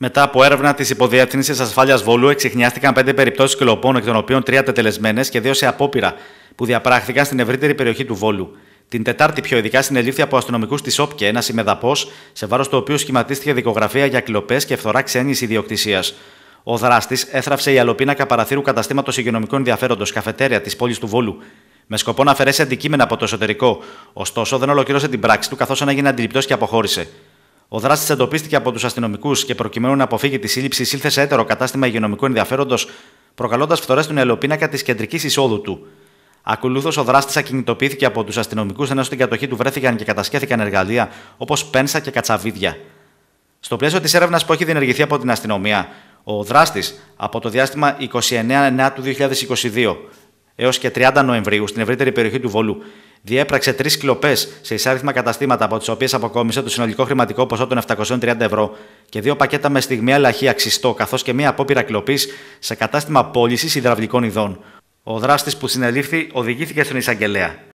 Μετά από έρευνα της Υποδιεύθυνσης Ασφάλειας Βόλου, εξηχνιάστηκαν πέντε περιπτώσεις κλοπών, εκ των οποίων τρία τετελεσμένες και δύο σε απόπειρα, που διαπράχθηκαν στην ευρύτερη περιοχή του Βόλου. Την Τετάρτη, πιο ειδικά, συνελήφθη από αστυνομικούς της ΟΠΚΕ ένας ημεδαπός, σε βάρος του οποίου σχηματίστηκε δικογραφία για κλοπές και φθορά ξένης ιδιοκτησίας. Ο δράστης έθραυσε η αλοπίνακα παραθύρου καταστήματος υγειονομικού ενδιαφέροντος, καφετέρια της πόλης του Βόλου. Με σκοπό να αφαιρέσει αντικείμενα από το εσωτερικό. Ωστόσο, δεν ολοκλήρωσε την πράξη του, καθώς έγινε αντιληπτός και αποχώρησε. Ο δράστης εντοπίστηκε από τους αστυνομικούς και προκειμένου να αποφύγει τη σύλληψη, ήλθε σε έτερο κατάστημα υγειονομικού ενδιαφέροντος, προκαλώντας φθορές του νεολοπίνακα της κεντρικής εισόδου του. Ακολούθως, ο δράστης ακινητοποιήθηκε από τους αστυνομικούς, ενώ στην κατοχή του βρέθηκαν και κατασχέθηκαν εργαλεία όπως πένσα και κατσαβίδια. Στο πλαίσιο της έρευνας που έχει διενεργηθεί από την αστυνομία, ο δράστης από το διάστημα 29 του 2022 έως και 30 Νοεμβρίου στην ευρύτερη περιοχή του Βόλου διέπραξε τρεις κλοπές σε εισάριθμα καταστήματα από τις οποίες αποκόμισε το συνολικό χρηματικό ποσό των 730 ευρώ και δύο πακέτα με στιγμιαία αλλαχή αξιστό καθώς και μία απόπειρα κλοπής σε κατάστημα πώλησης υδραυλικών ειδών. Ο δράστης που συνελήφθη οδηγήθηκε στον εισαγγελέα.